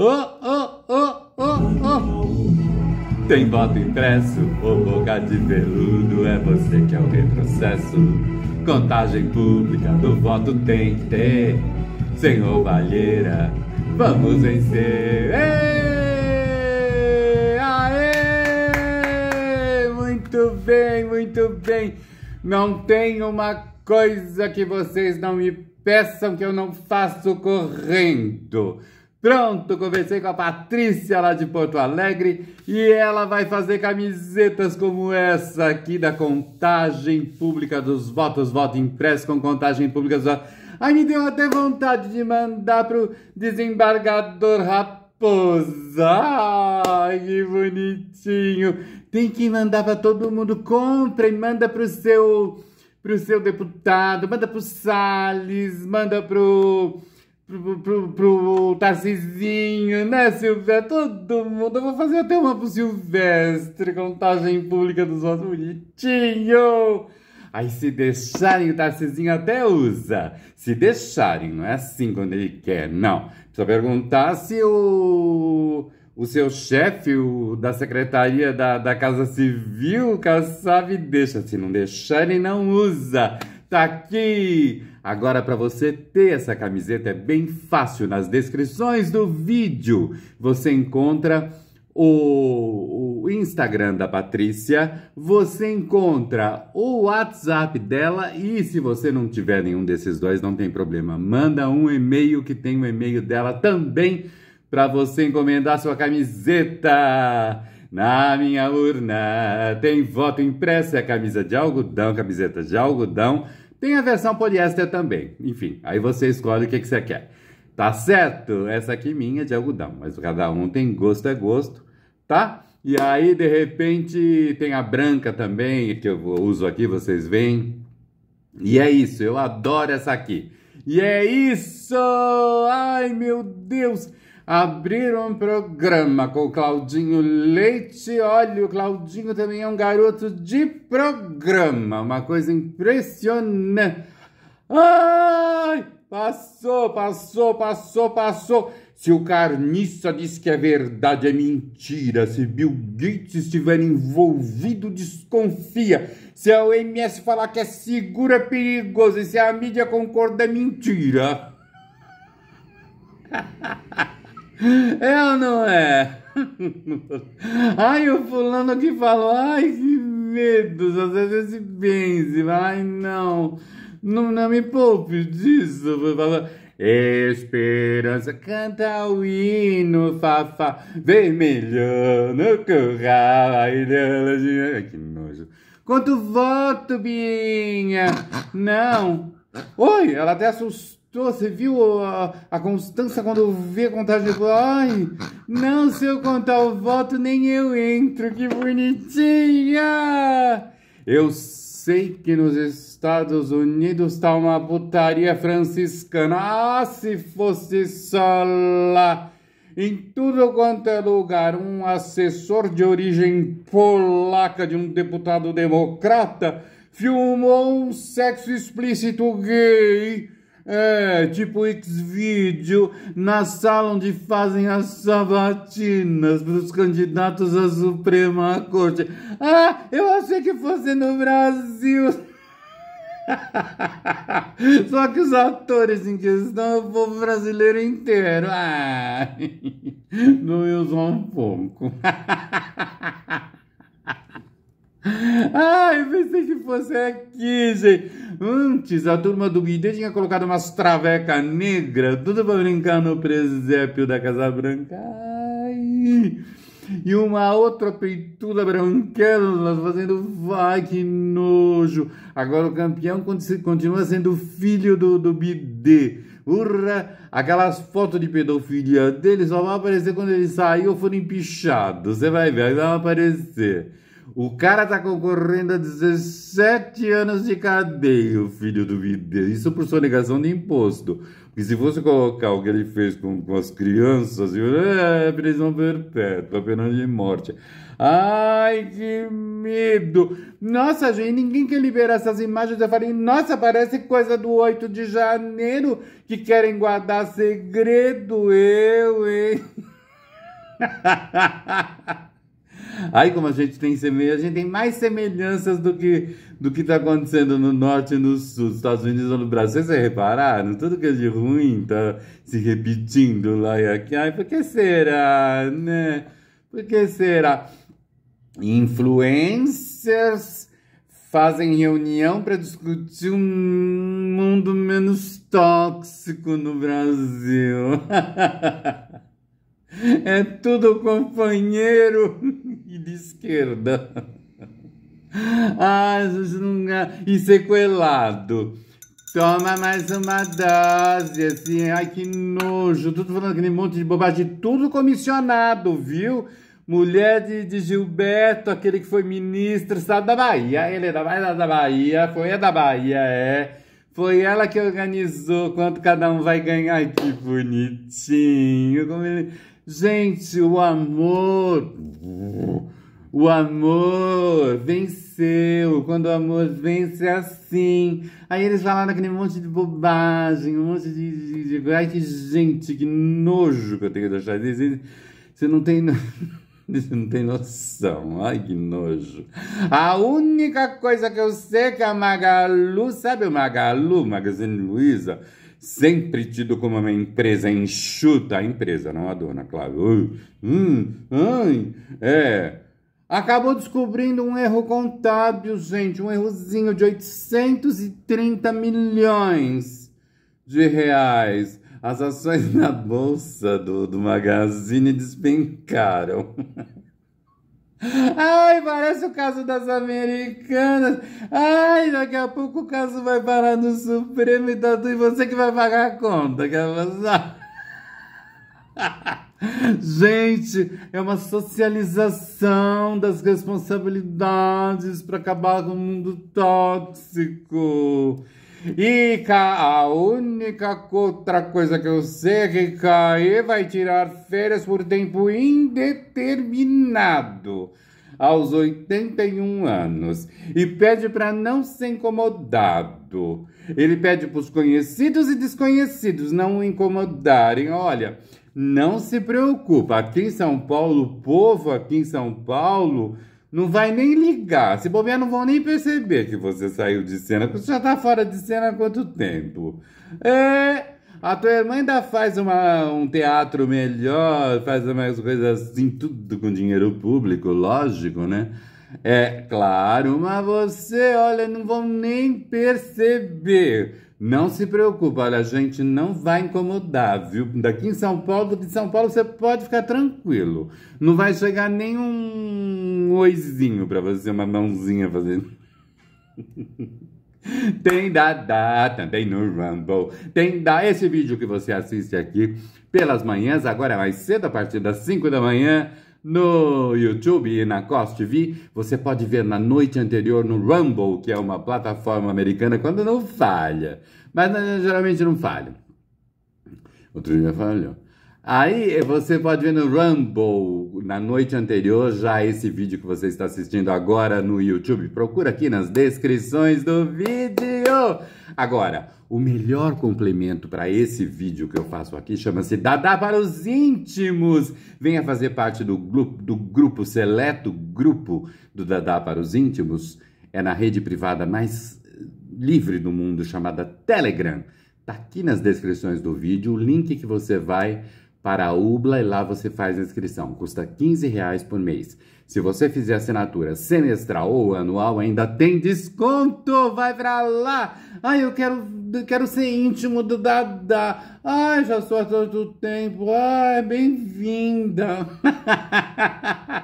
Oh, oh, oh, oh, oh. Tem voto impresso, o boca de veludo, é você que é o retrocesso. Contagem pública do voto tem que ter, sem roubalheira, vamos vencer. Ei! Aê! Muito bem, muito bem. Não tem uma coisa que vocês não me peçam que eu não faço correndo. Pronto, conversei com a Patrícia lá de Porto Alegre e ela vai fazer camisetas como essa aqui da contagem pública dos votos, voto impresso com contagem pública dos votos. Ai, me deu até vontade de mandar pro desembargador Raposa. Ai, que bonitinho. Tem que mandar para todo mundo. Compra e manda pro seu, pro seu deputado, manda pro Salles, manda pro pro, pro, pro Tarcizinho, né, Silvestre? Todo mundo. Eu vou fazer até uma pro Silvestre, contagem pública dos votos bonitinho. Aí se deixarem o Tarcizinho até usa. Se deixarem, não é assim quando ele quer, não. Precisa perguntar se o, o seu chefe o, da Secretaria da, da Casa Civil, o cara sabe, deixa. Se não deixarem não usa. Tá aqui Agora, para você ter essa camiseta, é bem fácil. Nas descrições do vídeo você encontra o, o, Instagram da Patrícia, você encontra o WhatsApp dela e se você não tiver nenhum desses dois, não tem problema. Manda um e-mail que tem o um e-mail dela também para você encomendar sua camiseta. Na minha urna tem voto impresso, é camisa de algodão, camiseta de algodão tem a versão poliéster também. Enfim, aí você escolhe o que, que você quer. Tá certo? Essa aqui minha é de algodão, mas cada um tem gosto é gosto, tá? E aí, de repente, tem a branca também, que eu uso aqui, vocês veem. E é isso, eu adoro essa aqui. E é isso! Ai, meu Deus! abriram um programa com o Claudinho Leite. Olha, o Claudinho também é um garoto de programa, uma coisa impressionante. Ai, passou, passou, passou, passou. Se o Carniça diz que é verdade, é mentira. Se Bill Gates estiver envolvido, desconfia. Se a OMS falar que é seguro, é perigoso. E se a mídia concorda, é mentira. É ou não é? Ai, o fulano que falou, ai, que medo, às vezes esse benze, ai, não, não, não me poupe disso, Esperança canta o hino, Fafá, vermelho no curral, ai, que nojo. Quanto voto, Binha? Não. Oi, ela até assustou. Você viu a, a Constança quando vê a contagem de Ai, não, se eu contar o voto, nem eu entro. Que bonitinha! Eu sei que nos Estados Unidos tá uma putaria franciscana. Ah, se fosse só lá! Em tudo quanto é lugar, um assessor de origem polaca de um deputado democrata filmou um sexo explícito gay é, tipo X-Video, na sala onde fazem as sabatinas para os candidatos à Suprema Corte. Ah, eu achei que fosse no Brasil. Só que os atores em questão é o povo brasileiro inteiro. não doeu só um pouco. Ah, pensei que fosse aqui, gente. Antes, a turma do Guide tinha colocado umas travecas negras, tudo pra brincar no presépio da Casa Branca. Ai. E uma outra peituda branquela fazendo vai, que nojo. Agora o campeão continua sendo filho do, do Bidê. Urra! Aquelas fotos de pedofilia dele só vão aparecer quando ele saiu ou for empichado. Você vai ver, vai aparecer. O cara tá concorrendo a 17 anos de cadeia, o filho do Deus. Isso por sua negação de imposto. Porque se fosse colocar o que ele fez com, com as crianças, eu, é, é prisão perpétua, pena de morte. Ai, que medo! Nossa, gente, ninguém quer liberar essas imagens. Eu falei, nossa, parece coisa do 8 de janeiro que querem guardar segredo. Eu, hein? Aí, como a gente tem semelhança, a gente tem mais semelhanças do que do que está acontecendo no norte e no sul, nos Estados Unidos ou no Brasil. Vocês repararam? Tudo que é de ruim está se repetindo lá e aqui. Ai, por que será, né? Por que será? Influencers fazem reunião para discutir um mundo menos tóxico no Brasil. é tudo companheiro e de esquerda. Ah, é. e sequelado. Toma mais uma dose, assim, ai que nojo. Tudo falando aquele monte de bobagem, tudo comissionado, viu? Mulher de, de Gilberto, aquele que foi ministro, estado da Bahia. Ele é da, é da Bahia, foi a é da Bahia, é. Foi ela que organizou quanto cada um vai ganhar. Ai, que bonitinho. Como ele Gente, o amor. O amor venceu. Quando o amor vence é assim. Aí eles falaram aquele monte de bobagem, um monte de. de, de... Ai, que gente, que nojo que eu tenho que deixar. Você não tem. Você não tem noção. Ai, que nojo. A única coisa que eu sei é que a Magalu, sabe o Magalu, Magazine Luiza? sempre tido como uma empresa enxuta, a empresa, não a dona, claro. Hum, é. Acabou descobrindo um erro contábil, gente, um errozinho de 830 milhões de reais. As ações na bolsa do, do Magazine despencaram. Ai, parece o caso das americanas. Ai, daqui a pouco o caso vai parar no Supremo e tudo e você que vai pagar a conta, quer passar? Gente, é uma socialização das responsabilidades para acabar com o mundo tóxico. E a única outra coisa que eu sei é que Caê vai tirar férias por tempo indeterminado, aos 81 anos, e pede para não ser incomodado. Ele pede para os conhecidos e desconhecidos não o incomodarem. Olha, não se preocupa, aqui em São Paulo, o povo aqui em São Paulo não vai nem ligar. Se bobear, não vão nem perceber que você saiu de cena, porque você já tá fora de cena há quanto tempo? É. A tua irmã ainda faz uma, um teatro melhor, faz umas coisas assim, tudo com dinheiro público, lógico, né? É claro, mas você, olha, não vão nem perceber. Não se preocupa, olha, a gente não vai incomodar, viu? Daqui em São Paulo, de São Paulo você pode ficar tranquilo. Não vai chegar nenhum oizinho para você, uma mãozinha fazendo. tem dá, também no Rumble. Tem da esse vídeo que você assiste aqui pelas manhãs, agora é mais cedo, a partir das 5 da manhã no YouTube e na Cos TV. Você pode ver na noite anterior no Rumble, que é uma plataforma americana, quando não falha. Mas né, geralmente não falha. Outro dia falhou. Aí você pode ver no Rumble, na noite anterior, já esse vídeo que você está assistindo agora no YouTube. Procura aqui nas descrições do vídeo. Agora, o melhor complemento para esse vídeo que eu faço aqui chama-se Dada para os íntimos. Venha fazer parte do grupo, do grupo seleto grupo do Dada para os íntimos. É na rede privada mais eh, livre do mundo chamada Telegram. Tá aqui nas descrições do vídeo o link que você vai para a UBLA e lá você faz a inscrição. Custa 15 reais por mês. Se você fizer assinatura semestral ou anual, ainda tem desconto! Vai pra lá! Ai, eu quero, quero ser íntimo do Dada! Ai, já sou há tanto tempo! Ai, bem-vinda!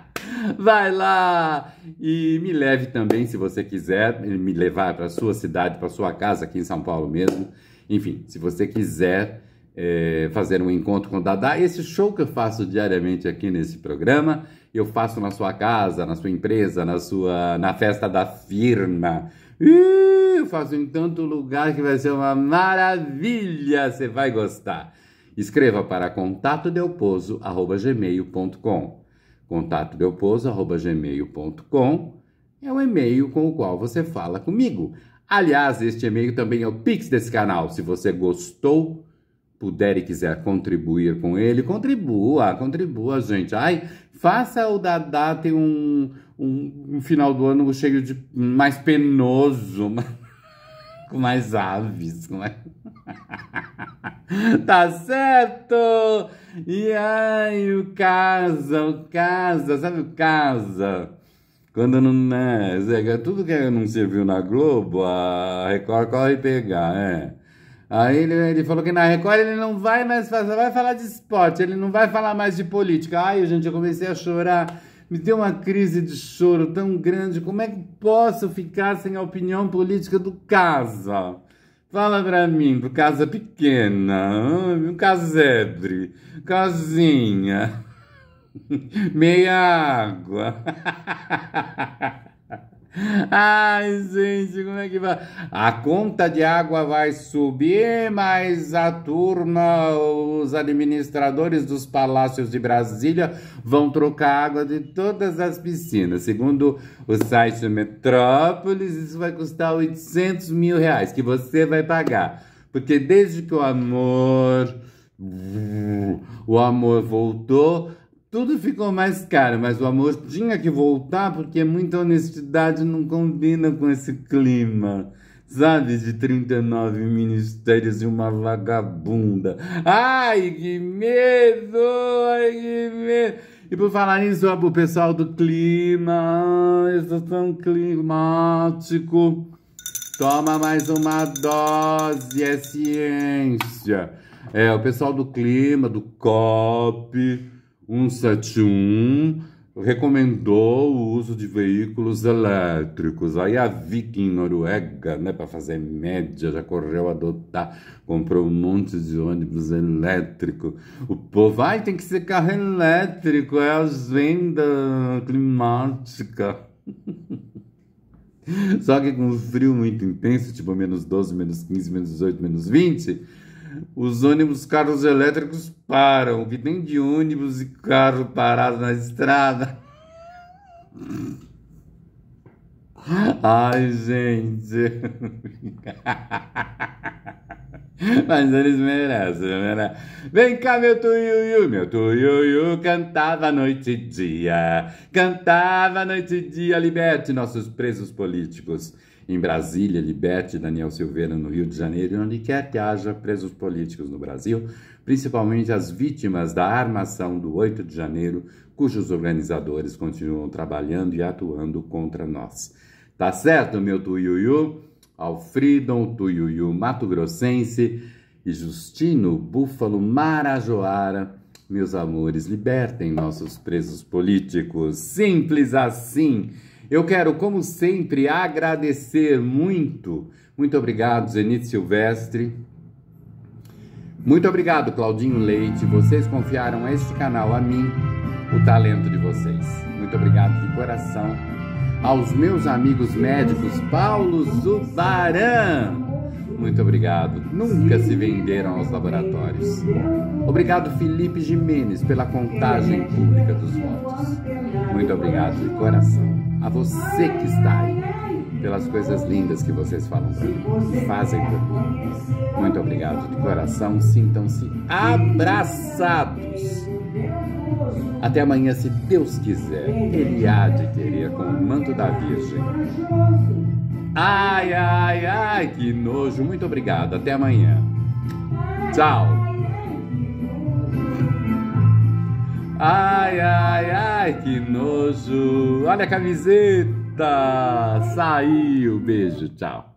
Vai lá e me leve também, se você quiser, me levar para sua cidade, para sua casa aqui em São Paulo mesmo. Enfim, se você quiser é, fazer um encontro com o Dadá. Esse show que eu faço diariamente aqui nesse programa, eu faço na sua casa, na sua empresa, na sua na festa da firma. eu faço em tanto lugar que vai ser uma maravilha, você vai gostar. Escreva para contatodelpozo@gmail.com. contato.delpozo@gmail.com é o e-mail com o qual você fala comigo. Aliás, este e-mail também é o pix desse canal. Se você gostou puder e quiser contribuir com ele, contribua, contribua, gente. Ai, faça o Dadá ter um, um, um final do ano cheio de mais penoso, com mais aves, com mais... tá certo! E aí, o casa, o casa, sabe o casa? Quando não é, tudo que não serviu na Globo, a Record corre pegar, é. Aí ele, ele falou que na Record ele não vai mais vai falar de esporte, ele não vai falar mais de política. Ai, gente, eu comecei a chorar. Me deu uma crise de choro tão grande. Como é que posso ficar sem a opinião política do Casa? Fala pra mim, do Casa Pequena, um Casebre, Casinha, Meia Água. Ai, gente, como é que vai? A conta de água vai subir, mas a turma, os administradores dos palácios de Brasília vão trocar água de todas as piscinas. Segundo o site Metrópolis, isso vai custar 800 mil reais, que você vai pagar. Porque desde que o amor... O amor voltou tudo ficou mais caro, mas o amor tinha que voltar porque muita honestidade não combina com esse clima. Sabe, de 39 ministérios e uma vagabunda. Ai, que medo! Ai, que medo! E por falar nisso, o pessoal do clima, ah, estação climático, toma mais uma dose, é ciência. É, o pessoal do clima, do COP, 171 recomendou o uso de veículos elétricos. Aí a Viking Noruega, né, para fazer média, já correu adotar, comprou um monte de ônibus elétrico. O povo, vai tem que ser carro elétrico, é as agenda climática. Só que com frio muito intenso, tipo menos 12, menos 15, menos 18, menos 20, os ônibus carros elétricos param. O que tem de ônibus e carro parado na estrada? Ai, gente. Mas eles merecem, merecem. Vem cá, meu tuiuiu, meu tuiuiu, cantava noite e dia, cantava noite e dia, liberte nossos presos políticos em Brasília, liberte Daniel Silveira no Rio de Janeiro e onde quer que haja presos políticos no Brasil, principalmente as vítimas da armação do 8 de janeiro, cujos organizadores continuam trabalhando e atuando contra nós. Tá certo, meu Tuiuiu? Alfredo Tuiuiu Mato Grossense e Justino Búfalo Marajoara. Meus amores, libertem nossos presos políticos. Simples assim. Eu quero, como sempre, agradecer muito. Muito obrigado, Zenith Silvestre. Muito obrigado, Claudinho Leite. Vocês confiaram este canal a mim, o talento de vocês. Muito obrigado de coração. Aos meus amigos médicos, Paulo Zubaran. Muito obrigado. Nunca se venderam aos laboratórios. Obrigado, Felipe Jimenez, pela contagem pública dos votos. Muito obrigado de coração a você que está aí, pelas coisas lindas que vocês falam para mim, fazem por mim. Muito obrigado de coração, sintam-se abraçados. Até amanhã, se Deus quiser, Ele há de querer com o manto da Virgem. Ai, ai, ai, que nojo. Muito obrigado. Até amanhã. Tchau. Ai, ai, ai, que nojo. Olha a camiseta. Saiu. Beijo, tchau.